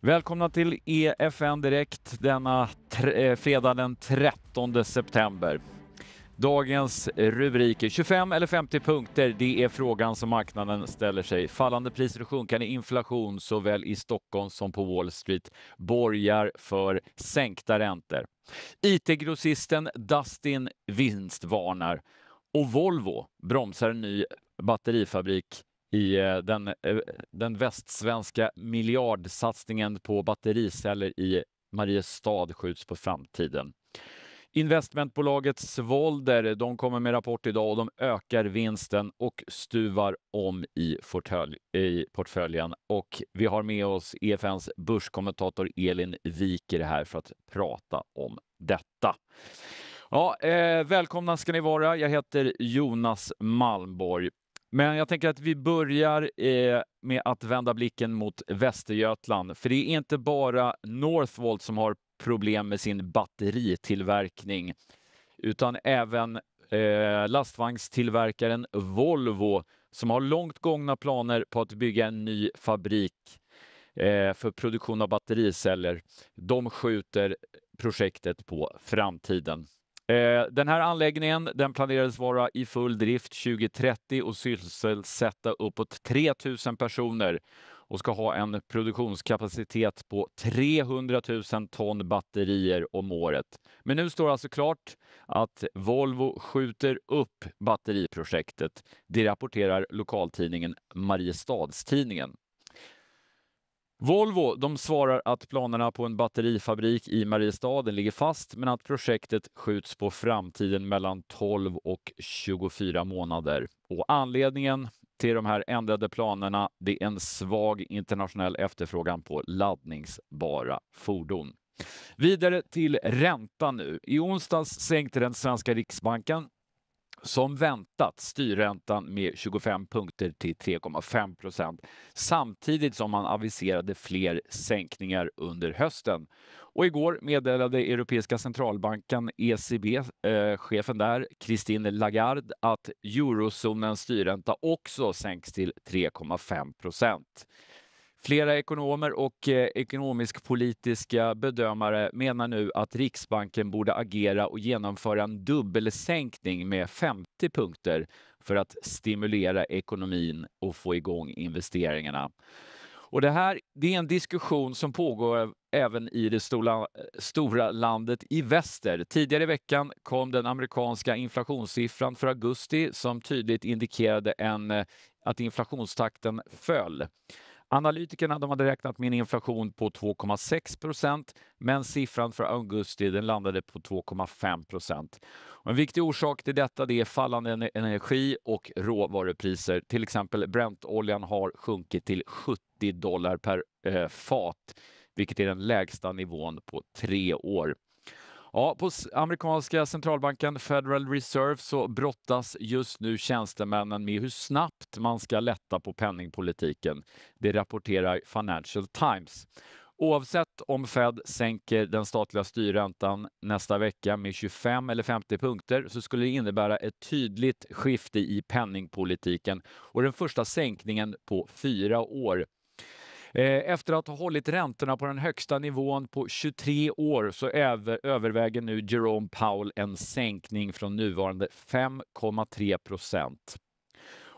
Välkomna till EFN Direkt denna eh, fredag den 13 september. Dagens rubriker 25 eller 50 punkter, det är frågan som marknaden ställer sig. Fallande priser och sjunkande inflation såväl i Stockholm som på Wall Street borgar för sänkta räntor. IT-grossisten Dustin varnar. Och Volvo bromsar en ny batterifabrik i eh, den, eh, den västsvenska miljardsatsningen på battericeller i Mariestad skjuts på framtiden. Investmentbolaget Svolder de kommer med rapport idag och de ökar vinsten och stuvar om i, i portföljen. Och vi har med oss EFNs börskommentator Elin Wiker här för att prata om detta. Ja, eh, välkomna ska ni vara. Jag heter Jonas Malmborg. Men jag tänker att vi börjar eh, med att vända blicken mot Västergötland. För det är inte bara Northvolt som har problem med sin batteritillverkning utan även eh, lastvagnstillverkaren Volvo som har långt gångna planer på att bygga en ny fabrik eh, för produktion av battericeller. De skjuter projektet på framtiden. Eh, den här anläggningen den planerades vara i full drift 2030 och sysselsätta uppåt 3 000 personer och ska ha en produktionskapacitet på 300 000 ton batterier om året. Men nu står alltså klart att Volvo skjuter upp batteriprojektet. Det rapporterar lokaltidningen Mariestadstidningen. Volvo de svarar att planerna på en batterifabrik i Mariestad ligger fast men att projektet skjuts på framtiden mellan 12 och 24 månader. Och anledningen till de här ändrade planerna det är en svag internationell efterfrågan på laddningsbara fordon. Vidare till räntan nu. I onsdags sänkte den svenska riksbanken som väntat styrräntan med 25 punkter till 3,5 procent samtidigt som man aviserade fler sänkningar under hösten. Och igår meddelade Europeiska centralbanken, ECB, eh, chefen där, Christine Lagarde att eurozonens styrränta också sänks till 3,5 procent. Flera ekonomer och eh, ekonomisk-politiska bedömare menar nu att Riksbanken borde agera och genomföra en dubbelsänkning med 50 punkter för att stimulera ekonomin och få igång investeringarna. Och det här det är en diskussion som pågår även i det stora, stora landet i väster. Tidigare i veckan kom den amerikanska inflationssiffran för augusti som tydligt indikerade en, eh, att inflationstakten föll. Analytikerna de hade räknat med en inflation på 2,6 procent men siffran för augusti den landade på 2,5 procent. En viktig orsak till detta det är fallande energi och råvarupriser. Till exempel Brentoljan har sjunkit till 70 dollar per eh, fat vilket är den lägsta nivån på tre år. Ja, på amerikanska centralbanken Federal Reserve så brottas just nu tjänstemännen med hur snabbt man ska lätta på penningpolitiken. Det rapporterar Financial Times. Oavsett om Fed sänker den statliga styrräntan nästa vecka med 25 eller 50 punkter så skulle det innebära ett tydligt skifte i penningpolitiken och den första sänkningen på fyra år. Eh, efter att ha hållit räntorna på den högsta nivån på 23 år så överväger nu Jerome Powell en sänkning från nuvarande 5,3 procent.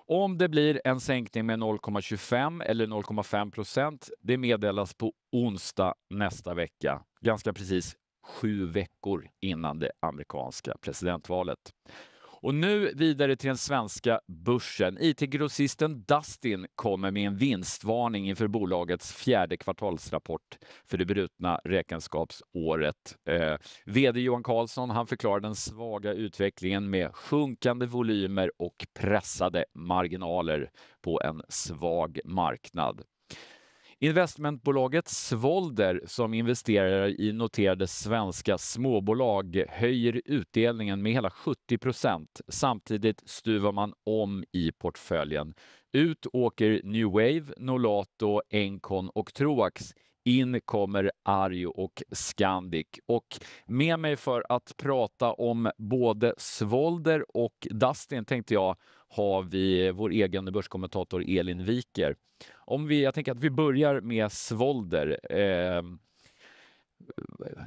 Om det blir en sänkning med 0,25 eller 0,5 procent, det meddelas på onsdag nästa vecka. Ganska precis sju veckor innan det amerikanska presidentvalet. Och nu vidare till den svenska börsen. IT-grossisten Dustin kommer med en vinstvarning inför bolagets fjärde kvartalsrapport för det brutna räkenskapsåret. Eh, VD Johan Karlsson han förklarar den svaga utvecklingen med sjunkande volymer och pressade marginaler på en svag marknad. Investmentbolaget Svolder som investerar i noterade svenska småbolag höjer utdelningen med hela 70 procent. Samtidigt stuvar man om i portföljen. Ut åker New Wave, Nolato, Encon och Troax. In kommer Arjo och Scandic. Och med mig för att prata om både Svolder och Dustin tänkte jag har vi vår egen börskommentator Elin Wiker. Om vi, jag tänker att vi börjar med Svolder. Ehm,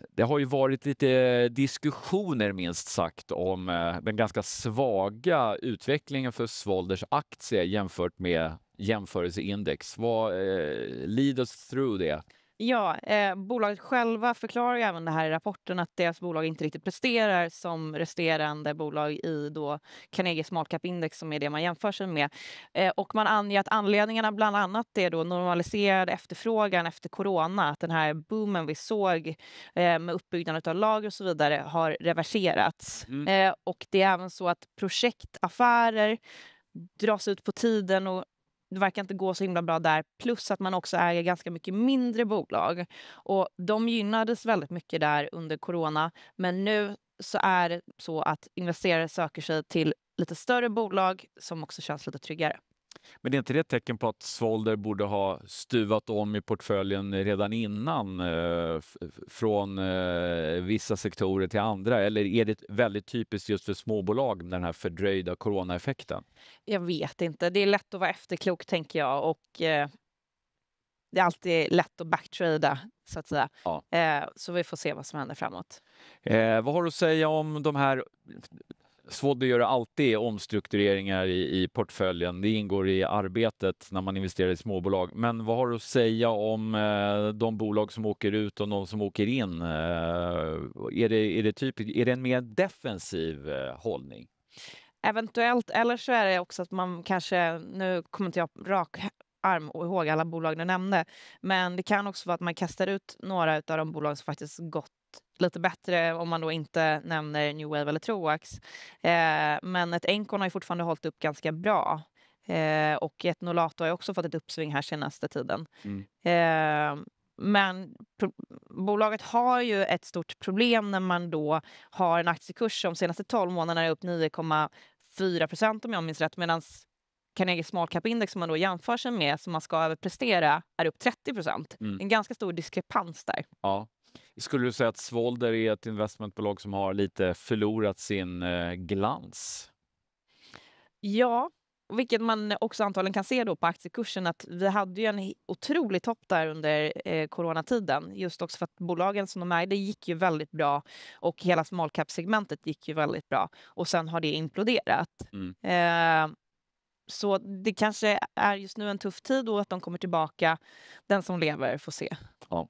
det har ju varit lite diskussioner minst sagt om eh, den ganska svaga utvecklingen för Svolders aktie jämfört med jämförelseindex. Vad, eh, lead us through det. Ja, eh, bolaget själva förklarar ju även det här i rapporten att deras bolag inte riktigt presterar som resterande bolag i då Carnegie Small Cap Index som är det man jämför sig med. Eh, och man anger att anledningarna bland annat är då normaliserad efterfrågan efter corona, att den här boomen vi såg eh, med uppbyggnaden av lager och så vidare har reverserats. Mm. Eh, och det är även så att projektaffärer dras ut på tiden och det verkar inte gå så himla bra där. Plus att man också äger ganska mycket mindre bolag. Och de gynnades väldigt mycket där under corona. Men nu så är det så att investerare söker sig till lite större bolag som också känns lite tryggare. Men är inte det ett tecken på att Svolder borde ha stuvat om i portföljen redan innan eh, från eh, vissa sektorer till andra? Eller är det väldigt typiskt just för småbolag med den här fördröjda coronaeffekten? Jag vet inte. Det är lätt att vara efterklok, tänker jag. Och, eh, det är alltid lätt att backtrada, så att säga. Ja. Eh, så vi får se vad som händer framåt. vad har du att säga om de här Swoddy gör alltid omstruktureringar i, i portföljen. Det ingår i arbetet när man investerar i småbolag. Men vad har du att säga om eh, de bolag som åker ut och de som åker in? Eh, är, det, är, det typ, är det en mer defensiv eh, hållning? Eventuellt, eller så är det också att man kanske, nu kommer inte jag rak arm och ihåg alla bolag du nämnde. Men det kan också vara att man kastar ut några av de bolag som faktiskt gått lite bättre om man då inte nämner New Wave eller Troax. Eh, men ett Enkon har ju fortfarande hållit upp ganska bra. Eh, och ett Nolato har också fått ett uppsving här senaste tiden. Mm. Eh, men bolaget har ju ett stort problem när man då har en aktiekurs som senaste 12 månaderna är upp 9,4 procent om jag minns rätt. Medan Carnegie Small Cap Index som man då jämför sig med, som man ska överprestera, är upp 30 procent. Mm. En ganska stor diskrepans där. Ja, skulle du säga att Svolder är ett investmentbolag som har lite förlorat sin eh, glans? Ja, vilket man också antagligen kan se då på aktiekursen att vi hade ju en otrolig topp där under eh, coronatiden. Just också för att bolagen som de ägde gick ju väldigt bra och hela small cap-segmentet gick ju väldigt bra och sen har det imploderat. Mm. Eh, så det kanske är just nu en tuff tid och att de kommer tillbaka. Den som lever får se. Ja.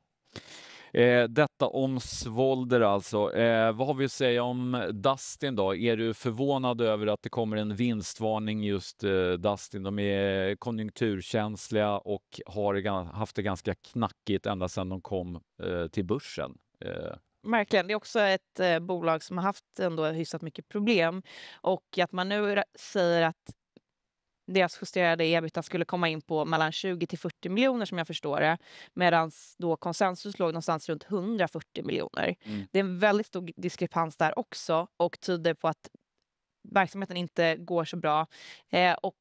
Eh, detta om Svolder alltså. Eh, vad har vi att säga om Dustin då? Är du förvånad över att det kommer en vinstvarning just eh, Dustin? De är konjunkturkänsliga och har haft det ganska knackigt ända sedan de kom eh, till börsen. Eh. Verkligen. Det är också ett eh, bolag som har haft ändå hyfsat mycket problem. Och att man nu säger att deras justerade ebita skulle komma in på mellan 20 till 40 miljoner som jag förstår det. Medan då konsensus låg någonstans runt 140 miljoner. Mm. Det är en väldigt stor diskrepans där också och tyder på att verksamheten inte går så bra. Eh, och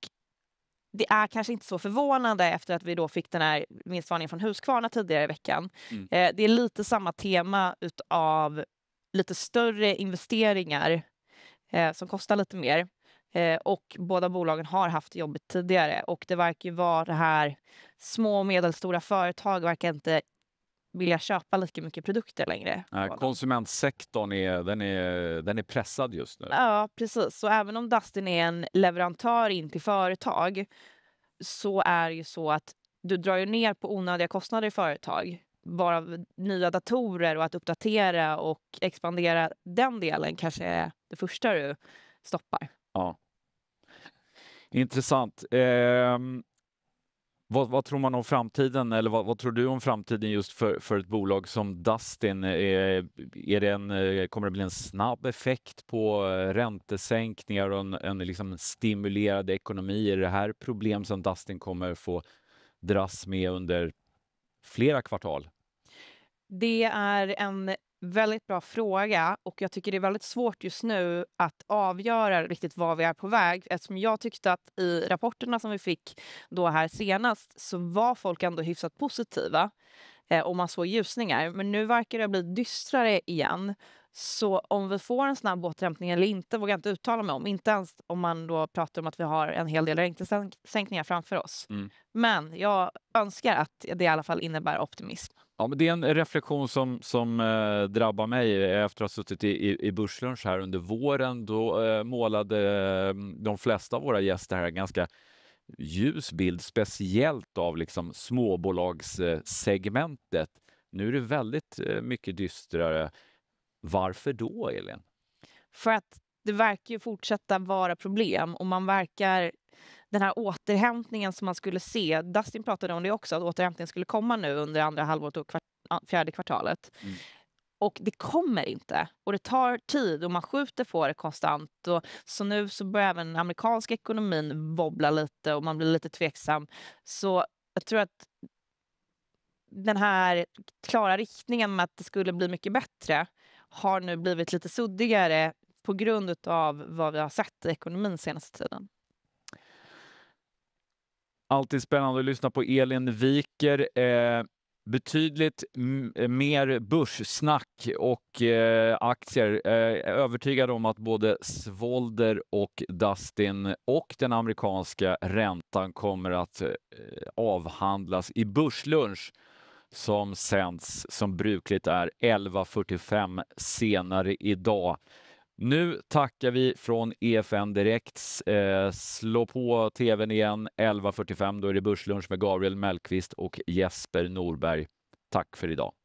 det är kanske inte så förvånande efter att vi då fick den här vinstvarningen från Husqvarna tidigare i veckan. Mm. Eh, det är lite samma tema utav lite större investeringar eh, som kostar lite mer. Eh, och båda bolagen har haft jobbigt tidigare och det verkar ju vara det här små och medelstora företag verkar inte vilja köpa lika mycket produkter längre. Nej, konsumentsektorn är, den är, den är pressad just nu. Ja, precis. Så även om Dustin är en leverantör in till företag så är det ju så att du drar ju ner på onödiga kostnader i företag bara nya datorer och att uppdatera och expandera den delen kanske är det första du stoppar. Ja. Intressant. Eh, vad, vad, tror man om framtiden eller vad, vad, tror du om framtiden just för, för ett bolag som Dustin? Är, eh, är det en, eh, kommer det bli en snabb effekt på eh, räntesänkningar och en, en liksom stimulerad ekonomi? Är det här problem som Dustin kommer få dras med under flera kvartal? Det är en Väldigt bra fråga. och Jag tycker det är väldigt svårt just nu att avgöra riktigt var vi är på väg eftersom jag tyckte att i rapporterna som vi fick då här senast så var folk ändå hyfsat positiva eh, och man såg ljusningar. Men nu verkar det bli dystrare igen. Så om vi får en snabb återhämtning eller inte vågar jag inte uttala mig om. Inte ens om man då pratar om att vi har en hel del räntesänkningar framför oss. Mm. Men jag önskar att det i alla fall innebär optimism. Ja, men det är en reflektion som, som eh, drabbar mig efter att ha suttit i, i, Börslunch här under våren. Då eh, målade eh, de flesta av våra gäster här ganska ljus bild, speciellt av liksom småbolagssegmentet. Nu är det väldigt eh, mycket dystrare. Varför då, Elin? För att det verkar ju fortsätta vara problem och man verkar den här återhämtningen som man skulle se. Dustin pratade om det också, att återhämtningen skulle komma nu under andra halvåret och kvart, fjärde kvartalet. Mm. Och det kommer inte. Och det tar tid och man skjuter på det konstant. Och, så nu så börjar även den amerikanska ekonomin wobbla lite och man blir lite tveksam. Så jag tror att den här klara riktningen med att det skulle bli mycket bättre har nu blivit lite suddigare på grund av vad vi har sett i ekonomin senaste tiden. Alltid spännande att lyssna på Elin Viker. Eh, betydligt eh, mer börssnack och eh, aktier. Eh, jag är övertygad om att både Svolder och Dustin och den amerikanska räntan kommer att eh, avhandlas i Börslunch som sänds som brukligt är 11.45 senare idag. Nu tackar vi från EFN Direkt. Eh, slå på tvn igen 11.45. Då är det Börslunch med Gabriel Mellqvist och Jesper Norberg. Tack för idag.